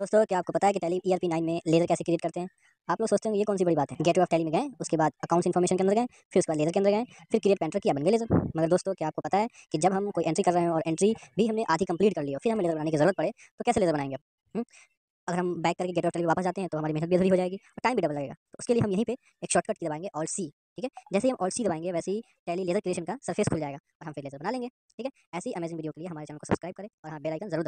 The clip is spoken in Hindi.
दोस्तों क्या आपको पता है कि Tally E R P nine में लेजर कैसे क्रिएट करते हैं आप लोग सोचते हैं ये कौन सी बड़ी बात है गेट ऑफ टैली में गए उसके बाद अकाउंट्स इन्फॉर्मेशन के अंदर गए फिर उसके बाद लेजर के अंदर गए फिर क्रिएट पेंटर किया बन गए लेजर मगर दोस्तों क्या आपको पता है कि जब हम कोई एंट्री कर रहे हैं और एंट्री भी हमने आधी कंप्लीट कर लिया फिर हमें लेजर बनाने की जरूरत पड़े तो कैसे लेजर बनाएंगे हम्म। अगर हम बैक करके गेट ऑफ टैली वापस जाते हैं तो हमारी मेहनत भी हो जाएगी और टाइम भी डबल लगेगा तो उसके लिए हम यहीं पर एक शॉर्टकट की दबाएंगे और सी ठीक है जैसे हम ऑल सी दबाएंगे वैसे ही टैली लेजर क्रिएशन का सर्फेस खुल जाएगा और हम फिर लेजर बना लेंगे ठीक है ऐसी अमेजिंग वीडियो के लिए हमारे चैनल को सब्सक्राइब करें और हाँ बेलाइकन जरूर